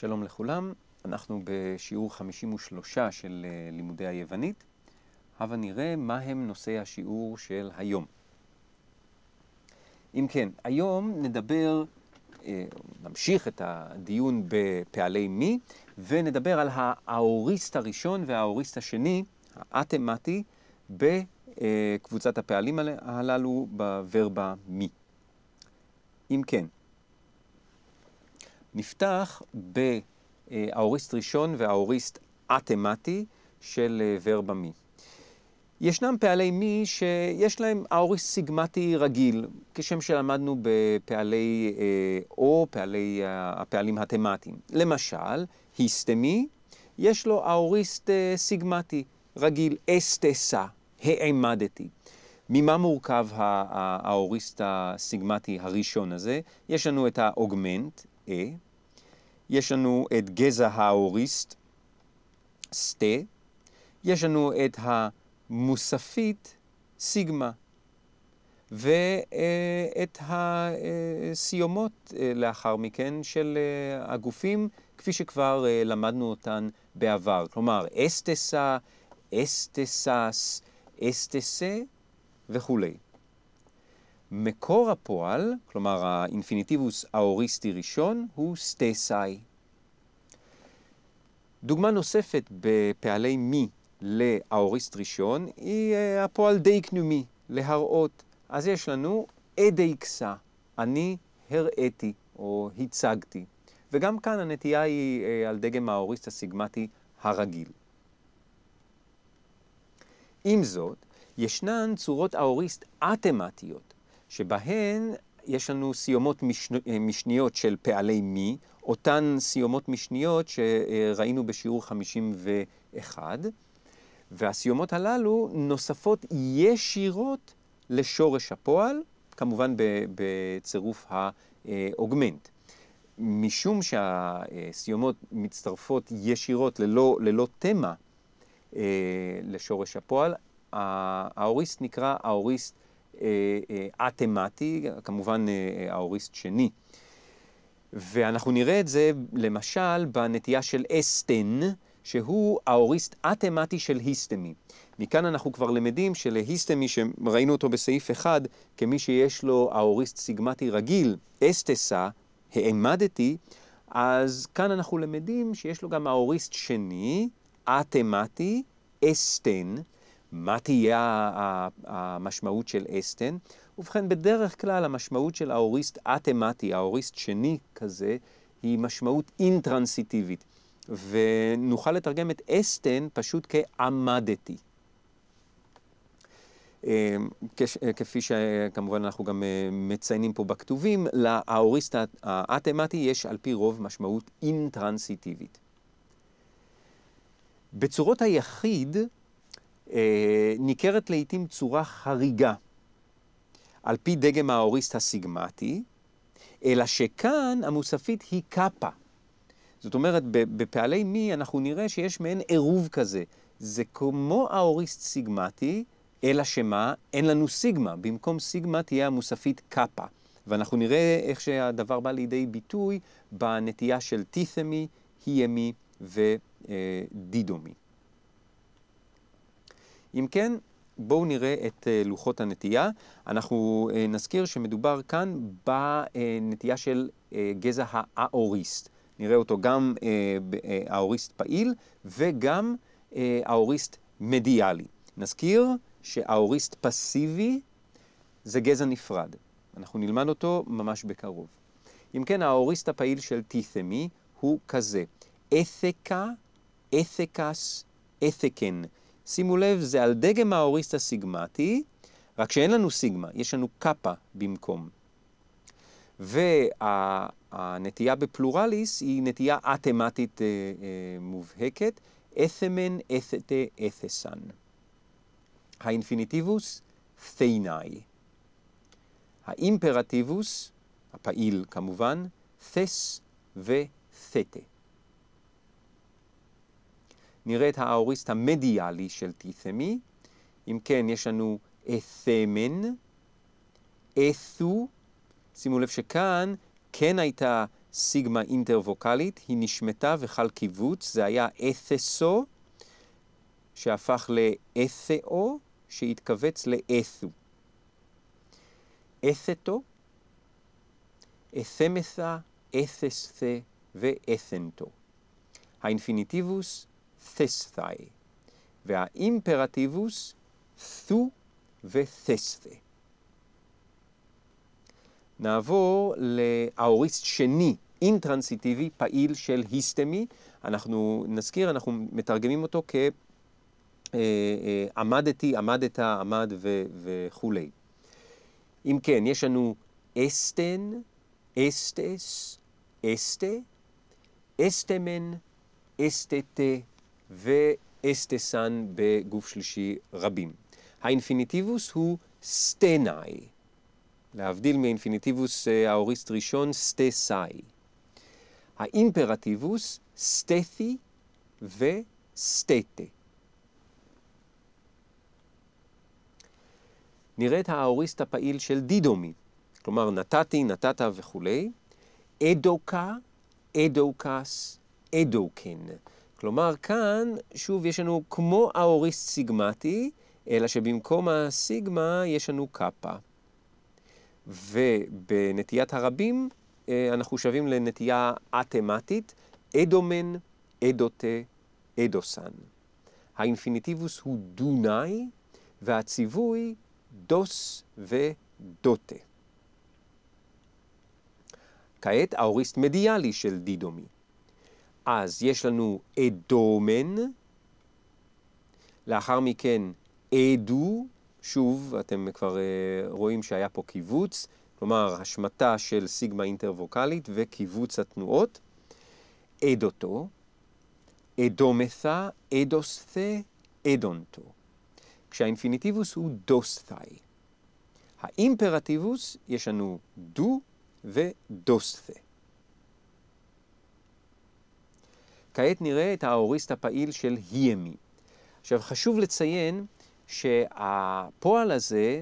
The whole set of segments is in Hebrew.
שלום לכולם, אנחנו בשיעור 53 של אה, לימודי היוונית, הבה נראה מהם נושאי השיעור של היום. אם כן, היום נדבר, אה, נמשיך את הדיון בפעלי מי, ונדבר על האוריסט הראשון והאוריסט השני, האתמטי, בקבוצת אה, הפעלים הללו בוורבה מי. אם כן, נפתח באוריסט ראשון והאוריסט אתמטי של אה, ורבה מי. ישנם פעלי מי שיש להם האוריסט סיגמטי רגיל, כשם שלמדנו בפעלי אה, או, פעלי, אה, הפעלים התמטיים. למשל, היסטמי, יש לו האוריסט סיגמטי רגיל, אסטסה, העמדתי. ממה מורכב האוריסט הסיגמטי הראשון הזה? יש לנו את האוגמנט, A. יש לנו את גזע האוריסט, סטה. יש לנו את המוספית, סיגמה. ואת הסיומות אה, לאחר מכן של אה, הגופים, כפי שכבר אה, למדנו אותן בעבר. כלומר, אסטסה, אסטסס, אסטסה וכולי. מקור הפועל, כלומר האינפיניטיבוס האוריסטי ראשון, הוא סטסאי. דוגמה נוספת בפעלי מי לאוריסט ראשון היא אה, הפועל דייקנומי, להראות. אז יש לנו אדייקסה, אני הראיתי או הצגתי. וגם כאן הנטייה היא אה, על דגם האוריסט הסיגמטי הרגיל. עם זאת, ישנן צורות האוריסט אתמטיות, שבהן יש לנו סיומות משנו, אה, משניות של פעלי מי, אותן סיומות משניות שראינו בשיעור 51, והסיומות הללו נוספות ישירות לשורש הפועל, כמובן בצירוף האוגמנט. אה, משום שהסיומות מצטרפות ישירות ללא, ללא תמה אה, לשורש הפועל, האוריסט נקרא האוריסט אה, אה, א-תמטי, כמובן האוריסט אה, שני. ואנחנו נראה את זה למשל בנטייה של אסטן, שהוא האוריסט א-תמטי של היסטמי. מכאן אנחנו כבר למדים שלהיסטמי, שראינו אותו בסעיף 1, כמי שיש לו האוריסט סיגמטי רגיל, אסטסה, העמדתי, אז כאן אנחנו למדים שיש לו גם האוריסט שני, א-תמטי, אסטן. מה תהיה המשמעות של אסטן? ובכן, בדרך כלל המשמעות של האוריסט אתמטי, האוריסט שני כזה, היא משמעות אינטרנסיטיבית, ונוכל לתרגם את אסטן פשוט כעמדתי. אה, אה, כפי שכמובן אנחנו גם אה, מציינים פה בכתובים, לאוריסט האתמטי יש על פי רוב משמעות אינטרנסיטיבית. בצורות היחיד, אה, ניכרת לעיתים צורה חריגה על פי דגם האוריסט הסיגמטי, אלא שכאן המוספית היא קאפה. זאת אומרת, בפעלי מי אנחנו נראה שיש מעין עירוב כזה. זה כמו האוריסט סיגמטי, אלא שמה? אין לנו סיגמה. במקום סיגמה תהיה המוספית קאפה. ואנחנו נראה איך שהדבר בא לידי ביטוי בנטייה של תית'מי, הימי ודידומי. אה, אם כן, בואו נראה את אה, לוחות הנטייה. אנחנו אה, נזכיר שמדובר כאן בנטייה אה, של גזע האוריסט. נראה אותו גם האוריסט פעיל וגם האוריסט מדיאלי. נזכיר שהאוריסט פסיבי זה גזע נפרד. אנחנו נלמד אותו ממש בקרוב. אם כן, האוריסט הפעיל של תיתמי הוא כזה: אתיקה, אתיקס, אתיקן. שימו לב, זה על דגם האוריסט הסיגמטי, רק שאין לנו סיגמה, יש לנו קאפה במקום. והנטייה וה, בפלורליס היא נטייה אתמטית אה, אה, מובהקת, את'מן את'תה את'סן. האינפיניטיבוס, תנאי. האימפרטיבוס, הפעיל כמובן, ת'ס ות'תה. נראה את האוריסט המדיאלי של תיתמי. אם כן, יש לנו את'מן, את'ו, שימו לב שכאן כן הייתה סיגמה אינטרווקלית, היא נשמטה וחל קיבוץ, זה היה את'סו, שהפך לאת'או, שהתכווץ לאת'ו. את'תו, את'מת'ה, את'סתה ואת'נתו. האינפיניטיבוס תסתאי, והאימפרטיבוס תו ותסתה. נעבור לאוריסט שני, אינטרנסיטיבי, פעיל של היסטמי. אנחנו נזכיר, אנחנו מתרגמים אותו כעמדתי, עמדת, עמד ו, וכולי. אם כן, יש לנו אסטן, אסטס, אסטה, אסטמן, אסטתה, ואסטסן בגוף שלישי רבים. האינפיניטיבוס הוא סטנאי, להבדיל מאינפיניטיבוס אה, האוריסט ראשון, סטסאי. האימפרטיבוס, סטתי וסטטה. נראית האוריסט הפעיל של דידומי, כלומר נתתי, נתת וכולי, אדוקה, אדוקס, אדוקן. כלומר, כאן, שוב, יש לנו כמו האוריסט סיגמטי, אלא שבמקום הסיגמה יש לנו קאפה. ובנטיית הרבים אה, אנחנו שווים לנטייה א-תמטית, אדומן, אדוטה, אדוסן. האינפיניטיבוס הוא דונאי, והציווי דוס ודוטה. כעת האוריסט מדיאלי של דידומי. אז יש לנו אדומן, לאחר מכן אדו, שוב, אתם כבר uh, רואים שהיה פה קיבוץ, כלומר השמטה של סיגמה אינטרווקלית וקיבוץ התנועות. אדותו, אדומתה, אדוסתה, אדונתו. כשהאינפיניטיבוס הוא דוסתאי. האימפרטיבוס, יש לנו דו ודוסתה. כעת נראה את האוריסט הפעיל של הימי. עכשיו, חשוב לציין שהפועל הזה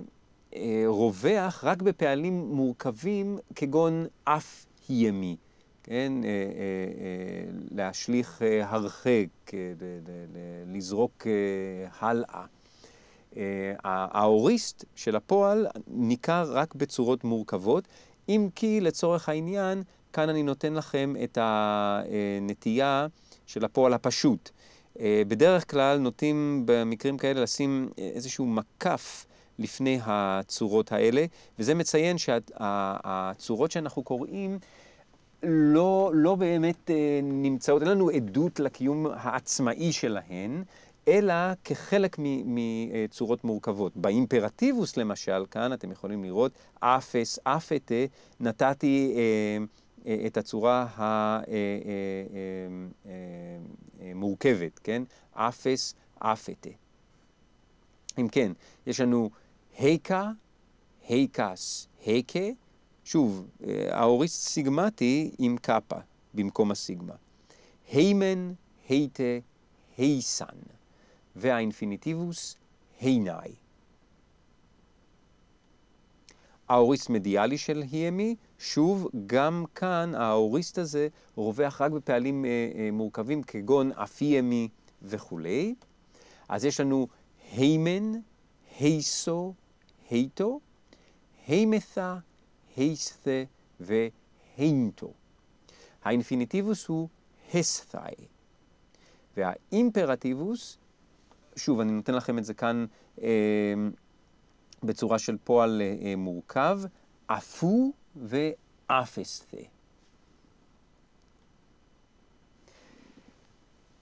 אה, רווח רק בפעלים מורכבים כגון אף היימי, כן? להשליך הרחק, לזרוק הלאה. ההוריסט של הפועל ניכר רק בצורות מורכבות, אם כי לצורך העניין, כאן אני נותן לכם את הנטייה אה, של הפועל הפשוט. אה, בדרך כלל נוטים במקרים כאלה לשים אה, איזשהו מקף לפני הצורות האלה, וזה מציין שהצורות שה, שאנחנו קוראים לא, לא באמת אה, נמצאות, אין לנו עדות לקיום העצמאי שלהן, אלא כחלק מצורות מורכבות. באימפרטיבוס למשל, כאן אתם יכולים לראות, אפס, אפתה, נתתי... אה, אה, את הצורה המורכבת, אה, אה, כן? אפס, אפתה. אם כן, יש לנו היקה, היקס, היקה, שוב, האוריסט סיגמטי עם קאפה במקום הסיגמה. היימן, הייטה, הייסן. והאינפיניטיבוס, הינאי. האוריסט מדיאלי של היימי, שוב, גם כאן ההוריסט הזה רווח רק בפעלים אה, אה, מורכבים כגון אפיימי וכולי. אז יש לנו הימן, היסו, היטו, הימתה, היסתה והיינטו. האינפיניטיבוס הוא הסתאי, והאימפרטיבוס, שוב, אני נותן לכם את זה כאן אה, בצורה של פועל אה, אה מורכב, אפו, ואפס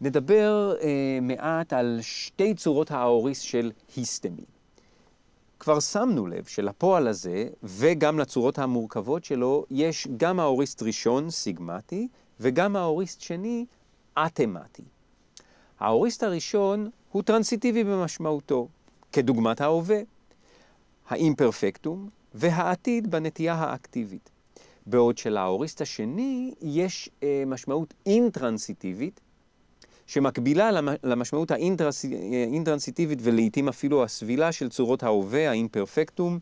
נדבר אה, מעט על שתי צורות האוריס של היסטמין. כבר שמנו לב שלפועל הזה, וגם לצורות המורכבות שלו, יש גם האוריסט ראשון, סיגמטי, וגם האוריסט שני, אתמטי. האוריסט הראשון הוא טרנסיטיבי במשמעותו, כדוגמת ההווה. האימפרפקטום, והעתיד בנטייה האקטיבית. בעוד שלהוריסט השני יש אה, משמעות אינטרנסיטיבית, שמקבילה למשמעות האינטרנסיטיבית אה, ולעיתים אפילו הסבילה של צורות ההווה, האימפרפקטום,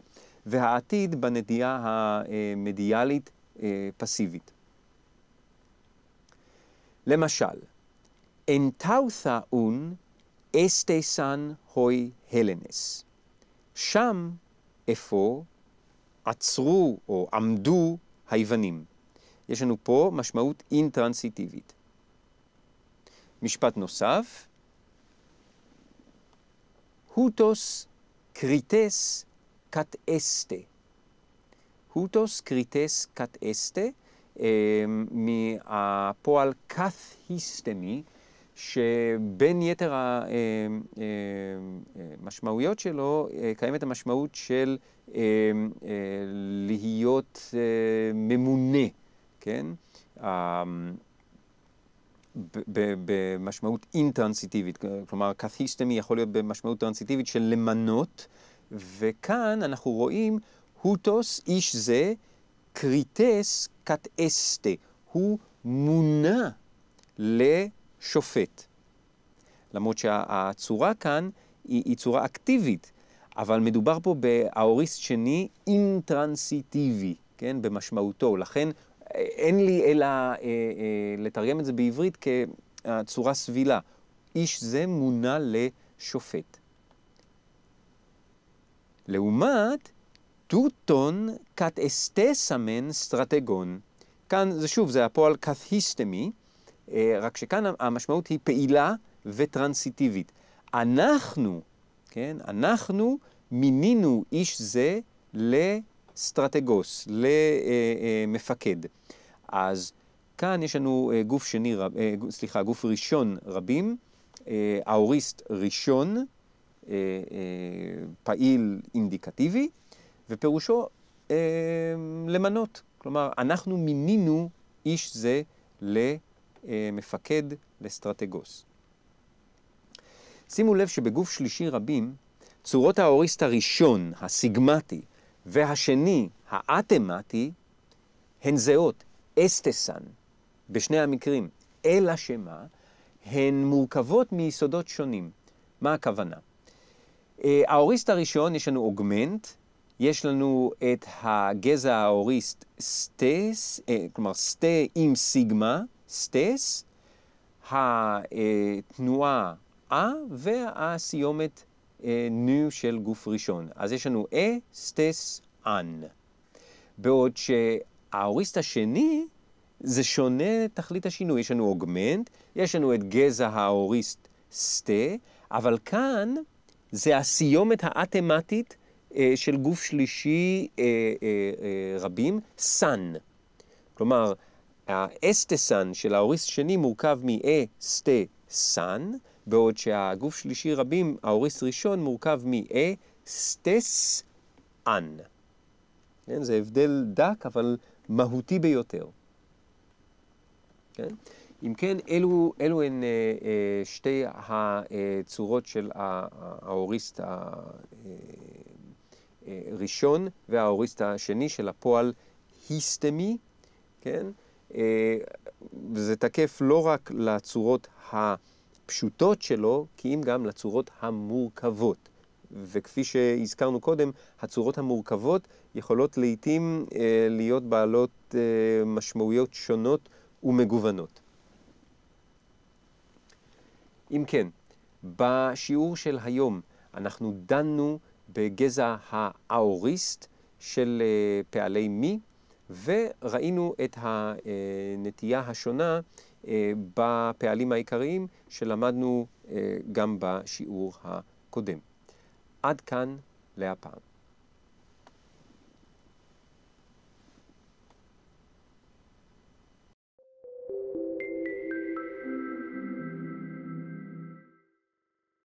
והעתיד בנטייה המדיאלית אה, פסיבית. למשל, en tauza un este san hoi שם אפוא עצרו או עמדו היוונים. יש לנו פה משמעות אינטרנסיטיבית. משפט נוסף, הוטוס קריטס קט אסטה. הוטוס קריטס קט אסטה, מהפועל קת היסטמי, שבין יתר המשמעויות אה, אה, אה, שלו קיימת המשמעות של להיות ממונה, כן? אמ, במשמעות אינטרנסיטיבית, כלומר קתיסטמי יכול להיות במשמעות טרנסיטיבית של למנות, וכאן אנחנו רואים הוטוס איש זה קריטס קת הוא מונה ל... שופט. למרות שהצורה כאן היא, היא צורה אקטיבית, אבל מדובר פה באוריסט שני אינטרנסיטיבי, כן, במשמעותו. לכן אין לי אלא אה, אה, לתרגם את זה בעברית כצורה סבילה. איש זה מונה לשופט. לעומת טוטון קת אסטסמן סטרטגון. כאן זה שוב, זה הפועל קתהיסטמי, אה, רק שכאן המשמעות היא פעילה וטרנסיטיבית. אנחנו, כן, אנחנו מינינו איש זה לסטרטגוס, למפקד. אה, אה, אז כאן יש לנו גוף שני, סליחה, גוף ראשון רבים, האוריסט ראשון, פעיל אינדיקטיבי, ופירושו למנות. כלומר, אנחנו מינינו איש זה ל... אה, מפקד לסטרטגוס. שימו לב שבגוף שלישי רבים, צורות האוריסט הראשון, הסיגמטי, והשני, האטמטי, הן זהות, אסטסן, בשני המקרים. אלא שמה, הן מורכבות מיסודות שונים. מה הכוונה? אה, האוריסט הראשון, יש לנו אוגמנט, יש לנו את הגזע האוריסט סטס, אה, כלומר סטה עם סיגמה, סטס, התנועה אה והסיומת נו של גוף ראשון. אז יש לנו אה, סטס, אן. בעוד שהאוריסט השני זה שונה תכלית השינוי. יש לנו אוגמנט, יש לנו את גזע האוריסט סטה, אבל כאן זה הסיומת האתמטית אה, של גוף שלישי אה, אה, אה, רבים, סאן. כלומר, האסטסן של ההוריס שני מורכב מאסטסן, בעוד שהגוף שלישי רבים, ההוריס ראשון, מורכב מאסטסן. כן? זה הבדל דק, אבל מהותי ביותר. כן? אם כן, אלו, אלו הן אה, אה, שתי הצורות של ההוריסט הראשון אה, אה, והאוריסט השני של הפועל היסטמי, כן? אה, וזה תקף לא רק לצורות הפשוטות שלו, כי אם גם לצורות המורכבות. וכפי שהזכרנו קודם, הצורות המורכבות יכולות לעתים אה, להיות בעלות אה, משמעויות שונות ומגוונות. אם כן, בשיעור של היום אנחנו דנו בגזע האוריסט של אה, פעלי מי, וראינו את הנטייה השונה אה, בפעלים העיקריים שלמדנו אה, גם בשיעור הקודם. עד כאן להפעם.